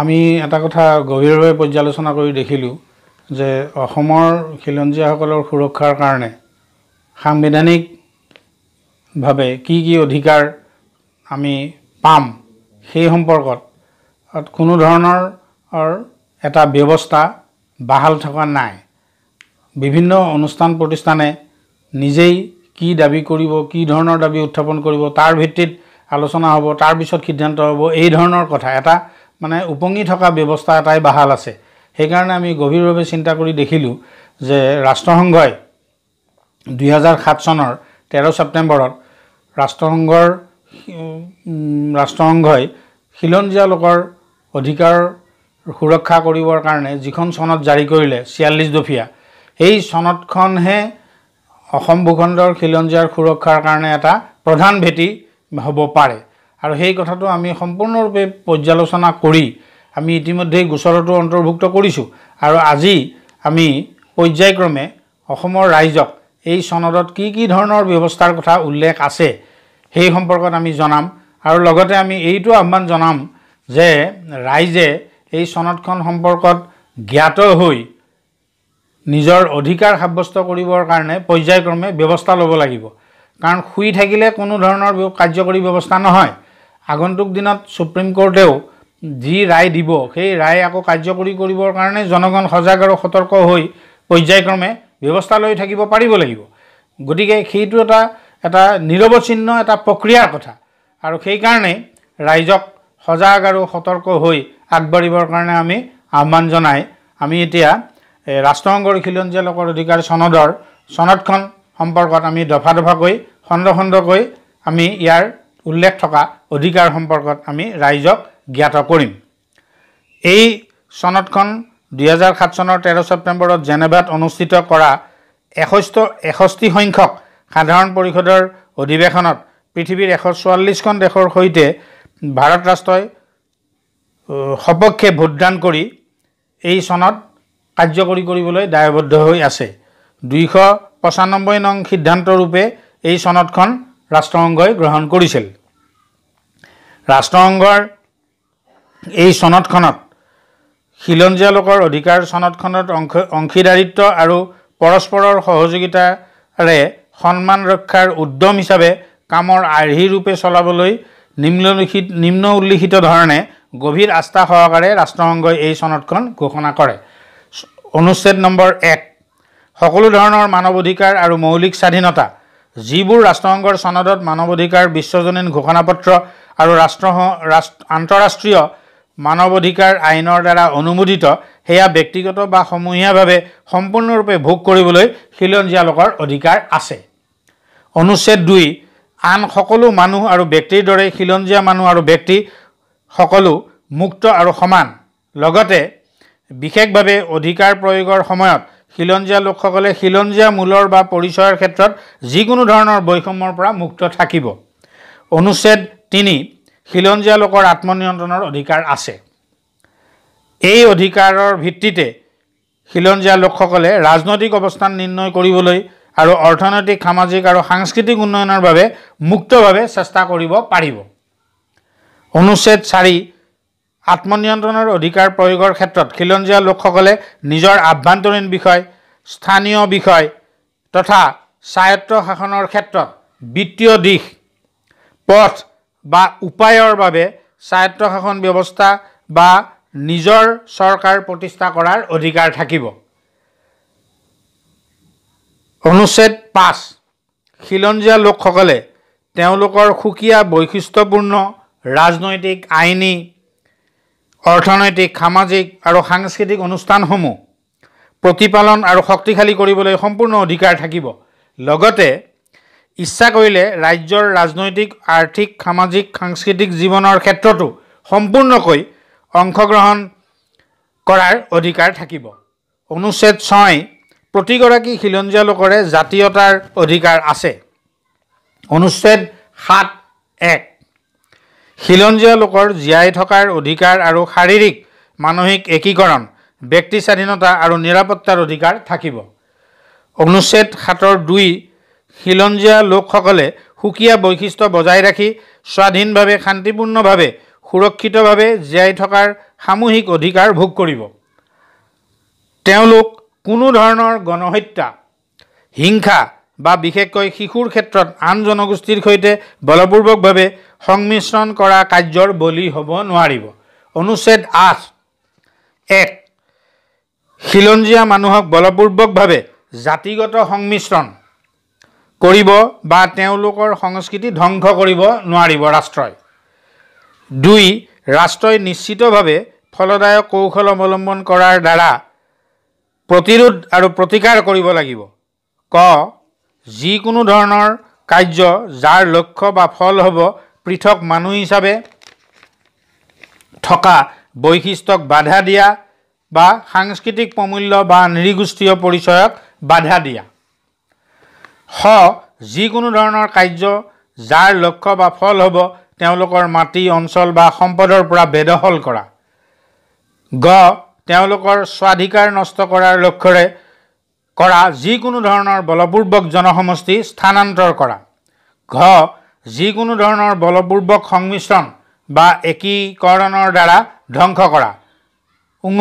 আমি এটা কথা গভীৰভাৱে পৰ্যালোচনা কৰি দেখিলোঁ যে অসমৰ খিলঞ্জীয়াসকলৰ সুৰক্ষাৰ কাৰণে সাংবিধানিকভাৱে কি কি অধিকাৰ আমি পাম সেই সম্পৰ্কত কোনো ধৰণৰ এটা ব্যৱস্থা বাহাল থকা নাই বিভিন্ন অনুষ্ঠান প্ৰতিষ্ঠানে নিজেই কি দাবী কৰিব কি ধৰণৰ দাবী উত্থাপন কৰিব তাৰ ভিত্তিত আলোচনা হ'ব তাৰপিছত সিদ্ধান্ত হ'ব এই ধৰণৰ কথা এটা মানে উপঙি থকা ব্যৱস্থা এটাই বাহাল আছে সেইকাৰণে আমি গভীৰভাৱে চিন্তা কৰি দেখিলোঁ যে ৰাষ্ট্ৰসংঘই দুহেজাৰ সাত চনৰ তেৰ ছেপ্টেম্বৰত ৰাষ্ট্ৰসংঘৰ ৰাষ্ট্ৰসংঘই খিলঞ্জীয়া লোকৰ অধিকাৰ সুৰক্ষা কৰিবৰ কাৰণে যিখন চনত জাৰি কৰিলে ছিয়াল্লিছ দফীয়া সেই চনতখনহে অসম ভূখণ্ডৰ খিলঞ্জীয়াৰ সুৰক্ষাৰ কাৰণে এটা প্ৰধান ভেটি হ'ব পাৰে আৰু সেই কথাটো আমি সম্পূৰ্ণৰূপে পৰ্যালোচনা কৰি আমি ইতিমধ্যেই গোচৰটো অন্তৰ্ভুক্ত কৰিছোঁ আৰু আজি আমি পৰ্যায়ক্ৰমে অসমৰ ৰাইজক এই চনদত কি কি ধৰণৰ ব্যৱস্থাৰ কথা উল্লেখ আছে সেই সম্পৰ্কত আমি জনাম আৰু লগতে আমি এইটো আহ্বান জনাম যে ৰাইজে এই চনদখন সম্পৰ্কত জ্ঞাত হৈ নিজৰ অধিকাৰ সাব্যস্ত কৰিবৰ কাৰণে পৰ্যায়ক্ৰমে ব্যৱস্থা ল'ব লাগিব কাৰণ শুই থাকিলে কোনো ধৰণৰ কাৰ্যকৰী ব্যৱস্থা নহয় আগন্তুক দিনত সুপ্ৰিম কোৰ্টেও যি ৰায় দিব সেই ৰায় আকৌ কাৰ্যকৰী কৰিবৰ কাৰণে জনগণ সজাগ আৰু সতৰ্ক হৈ পৰ্যায়ক্ৰমে ব্যৱস্থা লৈ থাকিব পাৰিব লাগিব গতিকে সেইটো এটা এটা নিৰৱচ্ছিন্ন এটা প্ৰক্ৰিয়াৰ কথা আৰু সেইকাৰণে ৰাইজক সজাগ আৰু সতৰ্ক হৈ আগবাঢ়িবৰ কাৰণে আমি আহ্বান জনাই আমি এতিয়া ৰাষ্ট্ৰসংঘৰ খিলঞ্জীয়া লোকৰ অধিকাৰ চনদৰ চনদখন সম্পৰ্কত আমি দফা দফাকৈ খণ্ড খণ্ডকৈ আমি ইয়াৰ উল্লেখ থকা অধিকাৰ সম্পৰ্কত আমি ৰাইজক জ্ঞাত কৰিম এই চনতখন দুহেজাৰ সাত চনৰ তেৰ ছেপ্টেম্বৰত জেনেভাত অনুষ্ঠিত কৰা এষষ্ঠ এষষ্ঠি সংখ্যক সাধাৰণ পৰিষদৰ অধিৱেশনত পৃথিৱীৰ এশ চৌৰাল্লিছখন দেশৰ সৈতে ভাৰত ৰাষ্ট্ৰই সপক্ষে ভোটদান কৰি এই চনত কাৰ্যকৰী কৰিবলৈ দায়বদ্ধ হৈ আছে দুইশ পঁচানব্বৈ নং সিদ্ধান্তৰূপে এই চনতখন ৰাষ্ট্ৰসংঘই গ্ৰহণ কৰিছিল ৰাষ্ট্ৰসংঘৰ এই চনতখনত খিলঞ্জীয়া লোকৰ অধিকাৰ চনতখনত অংশ অংশীদাৰিত্ব আৰু পৰস্পৰৰ সহযোগিতাৰে সন্মান ৰক্ষাৰ উদ্যম হিচাপে কামৰ আৰ্হিৰূপে চলাবলৈ নিম্নলিখিত নিম্ন উল্লিখিত ধৰণে গভীৰ আস্থা সহকাৰে ৰাষ্ট্ৰসংঘই এই চনতখন ঘোষণা কৰে অনুচ্ছেদ নম্বৰ এক সকলো ধৰণৰ মানৱ অধিকাৰ আৰু মৌলিক স্বাধীনতা যিবোৰ ৰাষ্ট্ৰসংঘৰ চনদত মানৱ অধিকাৰ বিশ্বজনীন ঘোষণাপত্ৰ আৰু ৰাষ্ট্ৰসংঘ ৰাষ্ট্ৰ আন্তঃৰাষ্ট্ৰীয় মানৱ অধিকাৰ আইনৰ দ্বাৰা অনুমোদিত সেয়া ব্যক্তিগত বা সমূহীয়াভাৱে সম্পূৰ্ণৰূপে ভোগ কৰিবলৈ সিলঞ্জীয়া লোকৰ অধিকাৰ আছে অনুচ্ছেদ দুই আন সকলো মানুহ আৰু ব্যক্তিৰ দৰেই সিলঞ্জীয়া মানুহ আৰু ব্যক্তি সকলো মুক্ত আৰু সমান লগতে বিশেষভাৱে অধিকাৰ প্ৰয়োগৰ সময়ত খিলঞ্জীয়া লোকসকলে খিলঞ্জীয়া মূলৰ বা পৰিচয়ৰ ক্ষেত্ৰত যিকোনো ধৰণৰ বৈষম্যৰ পৰা মুক্ত থাকিব অনুচ্ছেদ তিনি খিলঞ্জীয়া লোকৰ আত্মনিয়ন্ত্ৰণৰ অধিকাৰ আছে এই অধিকাৰৰ ভিত্তিতে খিলঞ্জীয়া লোকসকলে ৰাজনৈতিক অৱস্থান নিৰ্ণয় কৰিবলৈ আৰু অৰ্থনৈতিক সামাজিক আৰু সাংস্কৃতিক উন্নয়নৰ বাবে মুক্তভাৱে চেষ্টা কৰিব পাৰিব অনুচ্ছেদ চাৰি আত্মনিয়ন্ত্ৰণৰ অধিকাৰ প্ৰয়োগৰ ক্ষেত্ৰত খিলঞ্জীয়া লোকসকলে নিজৰ আভ্যন্তৰীণ বিষয় স্থানীয় বিষয় তথা স্বায়ত্ত শাসনৰ ক্ষেত্ৰত বিত্তীয় দিশ পথ বা উপায়ৰ বাবে স্বায়ত্ত শাসন ব্যৱস্থা বা নিজৰ চৰকাৰ প্ৰতিষ্ঠা কৰাৰ অধিকাৰ থাকিব অনুচ্ছেদ পাঁচ খিলঞ্জীয়া লোকসকলে তেওঁলোকৰ সুকীয়া বৈশিষ্ট্যপূৰ্ণ ৰাজনৈতিক আইনী অৰ্থনৈতিক সামাজিক আৰু সাংস্কৃতিক অনুষ্ঠানসমূহ প্ৰতিপালন আৰু শক্তিশালী কৰিবলৈ সম্পূৰ্ণ অধিকাৰ থাকিব লগতে ইচ্ছা কৰিলে ৰাজ্যৰ ৰাজনৈতিক আৰ্থিক সামাজিক সাংস্কৃতিক জীৱনৰ ক্ষেত্ৰতো সম্পূৰ্ণকৈ অংশগ্ৰহণ কৰাৰ অধিকাৰ থাকিব অনুচ্ছেদ ছয় প্ৰতিগৰাকী খিলঞ্জীয়া লোকৰে জাতীয়তাৰ অধিকাৰ আছে অনুচ্ছেদ সাত এক খিলঞ্জীয়া লোকৰ জীয়াই থকাৰ অধিকাৰ আৰু শাৰীৰিক মানসিক একীকৰণ ব্যক্তি স্বাধীনতা আৰু নিৰাপত্তাৰ অধিকাৰ থাকিব অনুচ্ছেদ সাতৰ দুই খিলঞ্জীয়া লোকসকলে সুকীয়া বৈশিষ্ট্য বজাই ৰাখি স্বাধীনভাৱে শান্তিপূৰ্ণভাৱে সুৰক্ষিতভাৱে জীয়াই থকাৰ সামূহিক অধিকাৰ ভোগ কৰিব তেওঁলোক কোনো ধৰণৰ গণহত্যা হিংসা বা বিশেষকৈ শিশুৰ ক্ষেত্ৰত আন জনগোষ্ঠীৰ সৈতে বলপূৰ্বকভাৱে সংমিশ্ৰণ কৰা কাৰ্যৰ বলি হ'ব নোৱাৰিব অনুচ্ছেদ আঠ এক খিলঞ্জীয়া মানুহক বলপূৰ্বকভাৱে জাতিগত সংমিশ্ৰণ কৰিব বা তেওঁলোকৰ সংস্কৃতি ধ্বংস কৰিব নোৱাৰিব ৰাষ্ট্ৰই দুই ৰাষ্ট্ৰই নিশ্চিতভাৱে ফলদায়ক কৌশল অৱলম্বন কৰাৰ দ্বাৰা প্ৰতিৰোধ আৰু প্ৰতিকাৰ কৰিব লাগিব ক যিকোনো ধৰণৰ কাৰ্য যাৰ লক্ষ্য বা ফল হ'ব পৃথক মানুহ হিচাপে থকা বৈশিষ্ট্যক বাধা দিয়া বা সাংস্কৃতিক প্ৰমূল্য বা নৃগোষ্ঠীয় পৰিচয়ক বাধা দিয়া স যিকোনো ধৰণৰ কাৰ্য যাৰ লক্ষ্য বা ফল হ'ব তেওঁলোকৰ মাটি অঞ্চল বা সম্পদৰ পৰা বেদখল কৰা গ তেওঁলোকৰ স্বাধিকাৰ নষ্ট কৰাৰ লক্ষ্যৰে কৰা যিকোনো ধৰণৰ বলপূৰ্বক জনসমষ্টি স্থানান্তৰ কৰা ঘ যিকোনো ধৰণৰ বলপূৰ্বক সংমিশ্ৰণ বা একীকৰণৰ দ্বাৰা ধ্বংস কৰা উঙ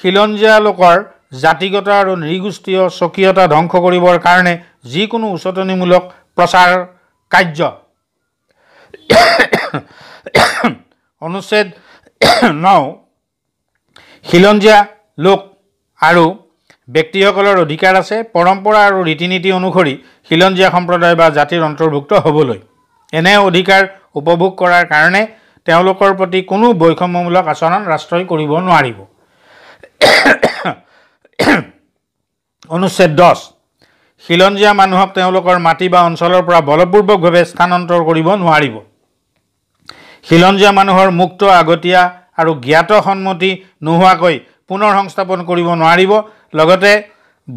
খিলঞ্জীয়া লোকৰ জাতিগত আৰু নৃগোষ্ঠীয় স্বকীয়তা ধ্বংস কৰিবৰ কাৰণে যিকোনো উচতনিমূলক প্ৰচাৰ কাৰ্য অনুচ্ছেদ ন খিলঞ্জীয়া লোক আৰু ব্যক্তিসকলৰ অধিকাৰ আছে পৰম্পৰা আৰু ৰীতি নীতি অনুসৰি খিলঞ্জীয়া সম্প্ৰদায় বা জাতিৰ অন্তৰ্ভুক্ত হ'বলৈ এনে অধিকাৰ উপভোগ কৰাৰ কাৰণে তেওঁলোকৰ প্ৰতি কোনো বৈষম্যমূলক আচৰণ ৰাষ্ট্ৰই কৰিব নোৱাৰিব অনুচ্ছেদ দহ খিলঞ্জীয়া মানুহক তেওঁলোকৰ মাটি বা অঞ্চলৰ পৰা বলপূৰ্বকভাৱে স্থানান্তৰ কৰিব নোৱাৰিব খিলঞ্জীয়া মানুহৰ মুক্ত আগতীয়া আৰু জ্ঞাত সন্মতি নোহোৱাকৈ পুনৰ সংস্থাপন কৰিব নোৱাৰিব লগতে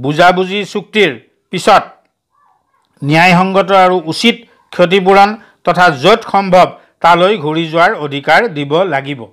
বুজাবুজি চুক্তিৰ পিছত ন্যায়সংগত আৰু উচিত ক্ষতিপূৰণ তথা য'ত সম্ভৱ তালৈ ঘূৰি যোৱাৰ অধিকাৰ দিব লাগিব